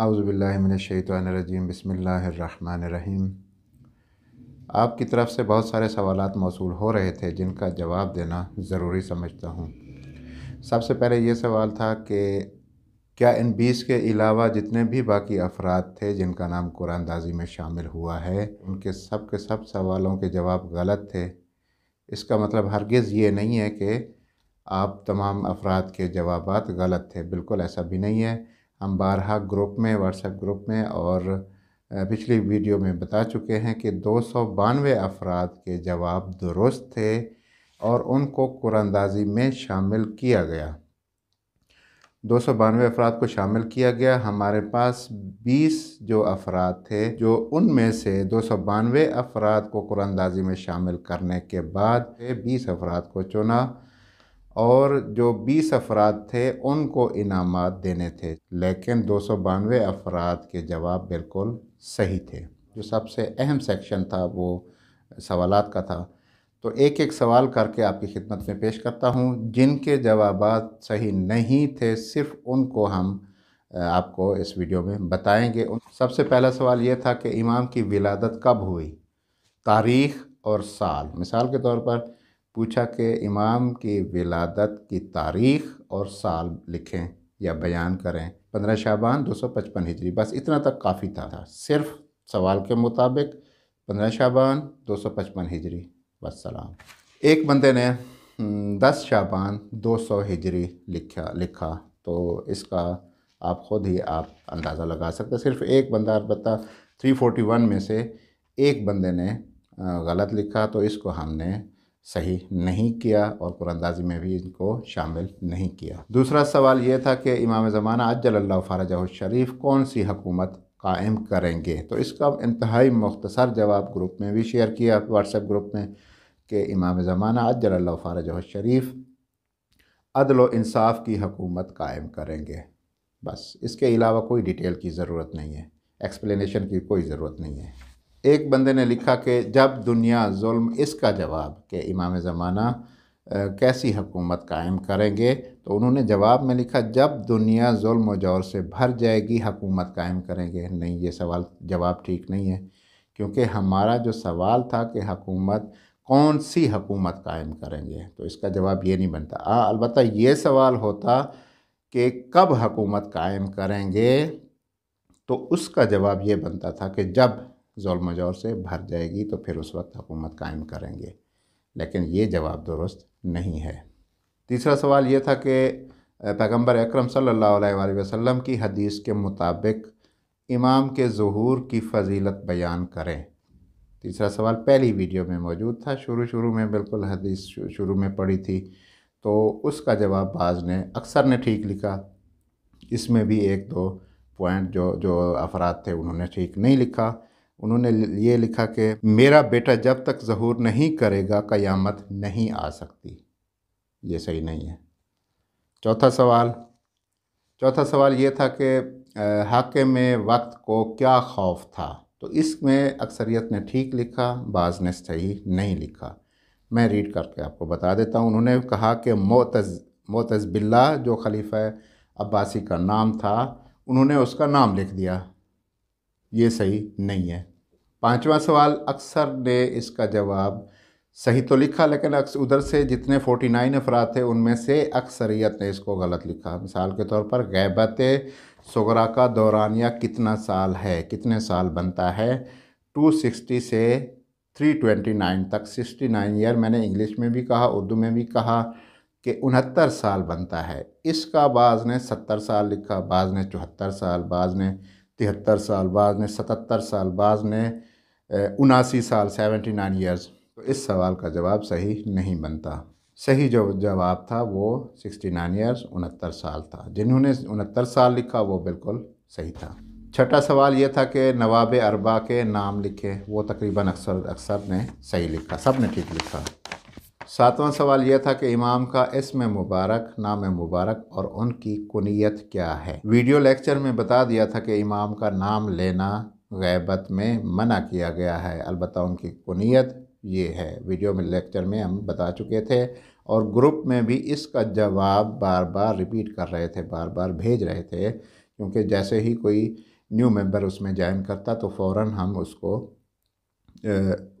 आउज़बिल्लिमिनशैतरजीम बसमीम आपकी तरफ से बहुत सारे सवाल मौसू हो रहे थे जिनका जवाब देना ज़रूरी समझता हूँ सबसे पहले ये सवाल था कि क्या इन बीस के अलावा जितने भी बाकी अफराद थे जिनका नाम कुरान में शामिल हुआ है उनके सब के सब सवालों के जवाब गलत थे इसका मतलब हरगिज़ ये नहीं है कि आप तमाम अफराद के जवाब गलत थे बिल्कुल ऐसा भी नहीं है हम बारह ग्रुप में व्हाट्सएप ग्रुप में और पिछली वीडियो में बता चुके हैं कि दो सौ बानवे अफराद के जवाब दुरुस्त थे और उनको कुरानदाजी में शामिल किया गया दो सौ बानवे अफराद को शामिल किया गया हमारे पास बीस जो अफराद थे जो उनमें से दो सौ बानवे अफराद को कुरानदाजी में शामिल करने के बाद बीस अफराद को चुना और जो 20 अफराद थे उनको इनामात देने थे लेकिन दो सौ बानवे अफराद के जवाब बिल्कुल सही थे जो सबसे अहम सेक्शन था वो सवाल का था तो एक एक सवाल करके आपकी खिदमत में पेश करता हूँ जिनके जवाब सही नहीं थे सिर्फ उनको हम आपको इस वीडियो में बताएंगे सबसे पहला सवाल ये था कि इमाम की विलादत कब हुई तारीख़ और साल मिसाल के तौर पर पूछा कि इमाम की विलादत की तारीख़ और साल लिखें या बयान करें पंद्रह शाबान दो सौ पचपन हिजरी बस इतना तक काफ़ी था सिर्फ सवाल के मुताबिक पंद्रह शाबान दो सौ पचपन हिजरी सलाम एक बंदे ने हम्म, दस शाबान दो सौ हिजरी लिखा लिखा तो इसका आप ख़ुद ही आप अंदाज़ा लगा सकते सिर्फ एक बंदा अलबत् थ्री फोर्टी वन में से एक बंदे ने गलत लिखा तो इसको हमने सही नहीं किया और कुरानदाजी में भी इनको शामिल नहीं किया दूसरा सवाल ये था कि इमाम ज़माना अल्लाह फ़ारजा शरीफ कौन सी हकूमत कायम करेंगे तो इसका इंतहाई मख्तसर जवाब ग्रुप में भी शेयर किया व्हाट्सएप ग्रुप में कि इमाम ज़माना अल्लाह फ़ारजा शरीफ अदल इंसाफ की हकूमत कायम करेंगे बस इसके अलावा कोई डिटेल की ज़रूरत नहीं है एक्सप्लेशन की कोई ज़रूरत नहीं है एक बंदे ने लिखा कि जब दुनिया जुल्म इसका जवाब कि इमाम ज़माना कैसी हुकूमत कायम करेंगे तो उन्होंने जवाब में लिखा जब दुनिया जुल्म जोर से भर जाएगी हुकूमत कायम करेंगे नहीं ये सवाल जवाब ठीक नहीं है क्योंकि हमारा जो सवाल था कि हुकूमत कौन सी हुकूमत कायम करेंगे तो इसका जवाब ये नहीं बनता हाँ अलबत् ये सवाल होता कि कब हुकूमत कायम करेंगे तो उसका जवाब ये बनता था कि जब जोलमजौर से भर जाएगी तो फिर उस वक्त हुकूमत कायम करेंगे लेकिन ये जवाब दुरुस्त नहीं है तीसरा सवाल ये था कि पैगम्बर अक्रम सल्ला वसम की हदीस के मुताबिक इमाम के जहूर की फजीलत बयान करें तीसरा सवाल पहली वीडियो में मौजूद था शुरू शुरू में बिल्कुल हदीस शुरू में पड़ी थी तो उसका जवाब बाज ने अक्सर ने ठीक लिखा इसमें भी एक दो पॉइंट जो जो अफराद थे उन्होंने ठीक नहीं लिखा उन्होंने ये लिखा कि मेरा बेटा जब तक जहूर नहीं करेगा क़यामत नहीं आ सकती ये सही नहीं है चौथा सवाल चौथा सवाल ये था कि हाके में वक्त को क्या खौफ था तो इसमें अक्सरियत ने ठीक लिखा बाज ने सही नहीं लिखा मैं रीड करके आपको बता देता हूँ उन्होंने कहा कि मोतज़ मोतज़ बिल्ला जो खलीफ़ अब्बासी का नाम था उन्होंने उसका नाम लिख दिया ये सही नहीं है पांचवा सवाल अक्सर ने इसका जवाब सही तो लिखा लेकिन अक्सर उधर से जितने फोर्टी नाइन अफराद थे उनमें से अक्सरियत ने इसको गलत लिखा मिसाल के तौर पर गैबत सगरा का दौरानिया कितना साल है कितने साल बनता है टू सिक्सटी से थ्री ट्वेंटी नाइन तक सिक्सटी नाइन ईयर मैंने इंग्लिश में भी कहा उर्दू में भी कहा कि उनहत्तर साल बनता है इसका बाज़ ने सत्तर साल लिखा बाज़ ने चौहत्तर साल बाज़ ने तिहत्तर साल बाज़ ने सतहत्तर साल बाज़ ने उनासी साल सेवेंटी नाइन ईयर्स तो इस सवाल का जवाब सही नहीं बनता सही जो जवाब था वो सिक्सटी नाइन ईयर्स उनहत्तर साल था जिन्होंने उनहत्तर साल लिखा वो बिल्कुल सही था छठा सवाल ये था कि नवाब अरबा के नाम लिखे वो तकरीबन अक्सर अक्सर ने सही लिखा सब ने ठीक लिखा सातवां सवाल यह था कि इमाम का इसम मुबारक नाम मुबारक और उनकी कुनीत क्या है वीडियो लेक्चर में बता दिया था कि इमाम का नाम लेना गैबत में मना किया गया है अलबत् उनकी कुनीत ये है वीडियो में लेक्चर में हम बता चुके थे और ग्रुप में भी इसका जवाब बार बार रिपीट कर रहे थे बार बार भेज रहे थे क्योंकि जैसे ही कोई न्यू मेंबर उसमें ज्वाइन करता तो फ़ौर हम उसको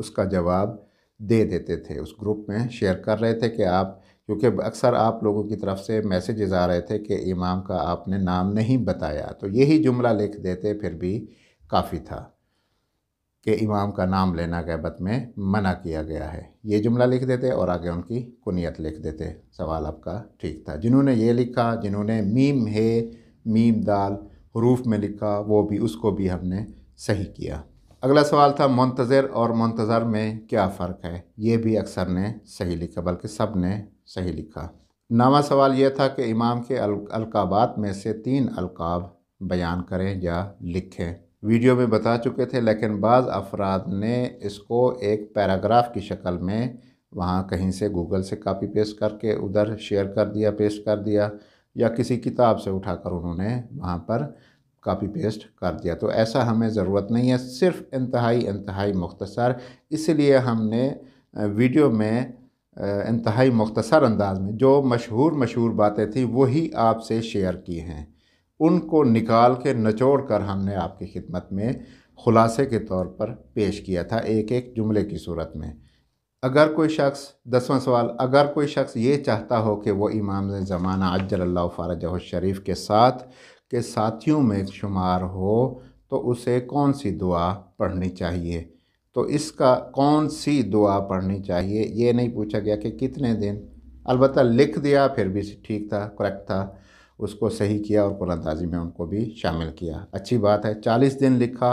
उसका जवाब दे देते थे उस ग्रुप में शेयर कर रहे थे कि आप क्योंकि अक्सर आप लोगों की तरफ से मैसेजेस आ रहे थे कि इमाम का आपने नाम नहीं बताया तो यही जुमला लिख देते फिर भी काफ़ी था कि इमाम का नाम लेना गैबत में मना किया गया है ये जुमला लिख देते और आगे उनकी कुनियत लिख देते सवाल आपका ठीक था जिन्होंने ये लिखा जिन्होंने मीम है मीम दाल हरूफ में लिखा वो भी उसको भी हमने सही किया अगला सवाल था मुंतज़र और मुंतज़र में क्या फ़र्क है ये भी अक्सर ने सही लिखा बल्कि सब ने सही लिखा नवा सवाल यह था कि इमाम के अलकाबात में से तीन अलकाब बयान करें या लिखें वीडियो में बता चुके थे लेकिन बाज़ अफराद ने इसको एक पैराग्राफ की शक्ल में वहाँ कहीं से गूगल से कापी पेस्ट करके उधर शेयर कर दिया पेस्ट कर दिया या किसी किताब से उठाकर उन्होंने वहाँ पर कापी पेस्ट कर दिया तो ऐसा हमें ज़रूरत नहीं है सिर्फ इंतहाई इंतहाई मुख्तसर इसलिए हमने वीडियो में इंतहाई मुख्तसर अंदाज में जो मशहूर मशहूर बातें थी वही आपसे शेयर की हैं उनको निकाल के नचोड़ कर हमने आपकी खिदमत में खुलासे के तौर पर पेश किया था एक एक जुमले की सूरत में अगर कोई शख्स दसवां सवाल अगर कोई शख्स ये चाहता हो कि वह इमाम ज़माना अजल फ़ारज शरीफ के साथ के साथियों में शुमार हो तो उसे कौन सी दुआ पढ़नी चाहिए तो इसका कौन सी दुआ पढ़नी चाहिए ये नहीं पूछा गया कि कितने दिन अलबत्त लिख दिया फिर भी ठीक था करेक्ट था उसको सही किया और कुलंदाजी में उनको भी शामिल किया अच्छी बात है चालीस दिन लिखा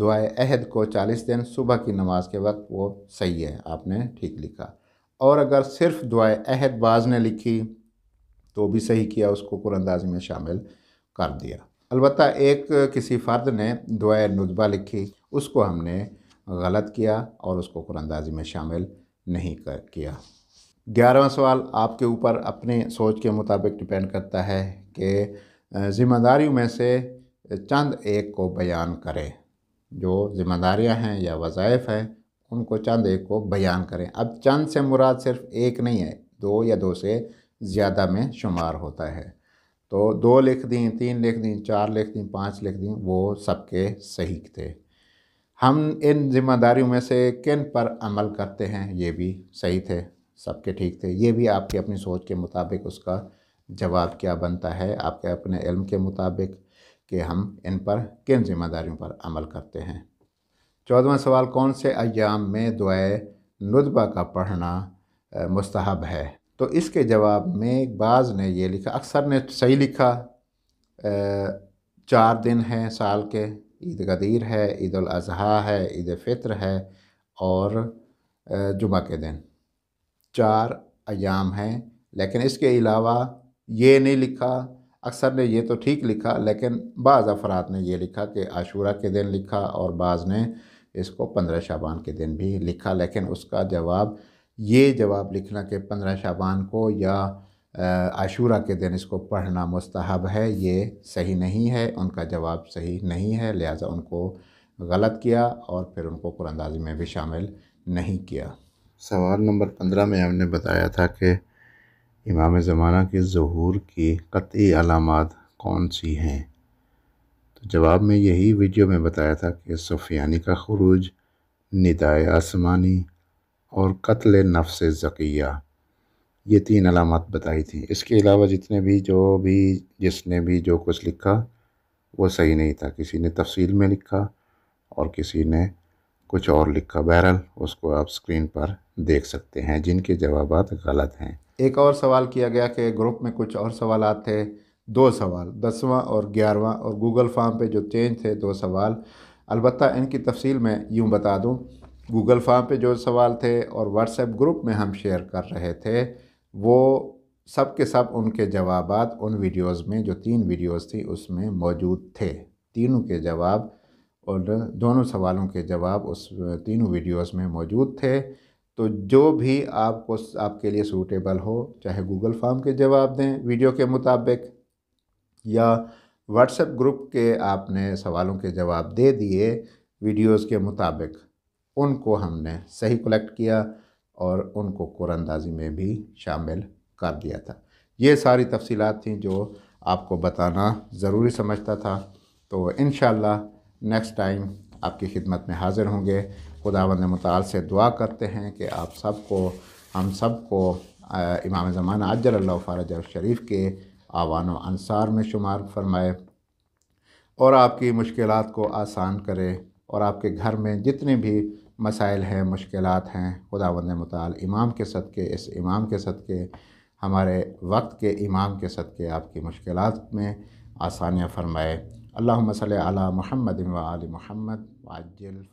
दुआए अहद को चालीस दिन सुबह की नमाज के वक्त वो सही है आपने ठीक लिखा और अगर सिर्फ दुआए अहद बाज ने लिखी तो भी सही किया उसको कुरानंदाज़ी में शामिल कर दिया अलबत्त एक किसी फ़र्द ने दुआए नुतबा लिखी उसको हमने गलत किया और उसको क़ुरानंदाज़ी में शामिल नहीं कर किया ग्यारहवा सवाल आपके ऊपर अपने सोच के मुताबिक डिपेंड करता है कि ज़िम्मेदारियों में से चंद एक को बयान करें जो ज़िम्मेदारियां हैं या वज़ाइफ हैं उनको चंद एक को बयान करें अब चंद से मुराद सिर्फ एक नहीं है दो या दो से ज़्यादा में शुमार होता है तो दो लिख दी तीन लिख दी चार लिख दी पाँच लिख दी वो सबके सही थे हम इन जिम्मेदारियों में से किन पर अमल करते हैं ये भी सही थे सबके ठीक थे ये भी आपकी अपनी सोच के मुताबिक उसका जवाब क्या बनता है आपके अपने इल्म के मुताबिक कि हम इन पर किन जिम्मेदारियों पर अमल करते हैं चौदवा सवाल कौन से अयाम में दुआ नुतबा का पढ़ना मुस्तहब है तो इसके जवाब में बाज़ ने ये लिखा अक्सर ने सही लिखा चार दिन हैं साल के ईद गदीर है ईद अज़हा है ईद फ़ितर है और जुमा के दिन चार अयाम हैं लेकिन इसके अलावा ये नहीं लिखा अक्सर ने ये तो ठीक लिखा लेकिन बाज़ अफराद ने यह लिखा कि आशूरा के दिन लिखा और बाज़ ने इसको पंद्रह शाबान के दिन भी लिखा लेकिन उसका जवाब ये जवाब लिखना कि पंद्रह शाबान को या आशूरा के दिन इसको पढ़ना मस्तहब है ये सही नहीं है उनका जवाब सही नहीं है लिहाजा उनको गलत किया और फिर उनको कुरानंदाज़ी में भी शामिल नहीं किया सवाल नंबर पंद्रह में हमने बताया था कि इमाम ज़माना के ظहूर की कतई अलामत कौन सी हैं तो जवाब में यही वीडियो में बताया था कि सफियानी का खरूज निदाय आसमानी और कत्ल नफ्स ज़किया ये तीन अलामत बताई थी इसके अलावा जितने भी जो भी जिसने भी जो कुछ लिखा वो सही नहीं था किसी ने तफसील में लिखा और किसी ने कुछ और लिखा बहरल उसको आप स्क्रीन पर देख सकते हैं जिनके जवाब गलत हैं एक और सवाल किया गया कि ग्रुप में कुछ और सवाल थे दो सवाल दसवां और ग्यारहवा और गूगल फॉर्म पे जो चेंज थे दो सवाल अलबत् इनकी तफसील में यूँ बता दूँ गूगल फॉर्म पे जो सवाल थे और व्हाट्सएप ग्रुप में हम शेयर कर रहे थे वो सब के सब उनके जवाब उन वीडियोज़ में जो तीन वीडियोज़ थी उसमें मौजूद थे तीनों के जवाब और दोनों सवालों के जवाब उस तीनों वीडियोस में मौजूद थे तो जो भी आपको आपके लिए सूटेबल हो चाहे गूगल फॉर्म के जवाब दें वीडियो के मुताबिक या व्हाट्सएप ग्रुप के आपने सवालों के जवाब दे दिए वीडियोस के मुताबिक उनको हमने सही कलेक्ट किया और उनको कुरानंदाजी में भी शामिल कर दिया था ये सारी तफसीत थी जो आपको बताना ज़रूरी समझता था तो इन नेक्स्ट टाइम आपकी खिदमत में हाज़िर होंगे खुदा बंद मताल से दुआ करते हैं कि आप सबको हम सबको इमाम ज़मान अजल फ़ारज शरीफ के आवान व अनसार में शुमार फरमाए और आपकी मुश्किल को आसान करे और आपके घर में जितने भी मसाइल हैं मुश्किल हैं खुदा बंद मताल इमाम के सदक़े इस इमाम के सदक़े हमारे वक्त के इमाम के सदक़े आपकी मुश्किल में आसानियाँ फरमाए اللهم صل على محمد وآل محمد وعجل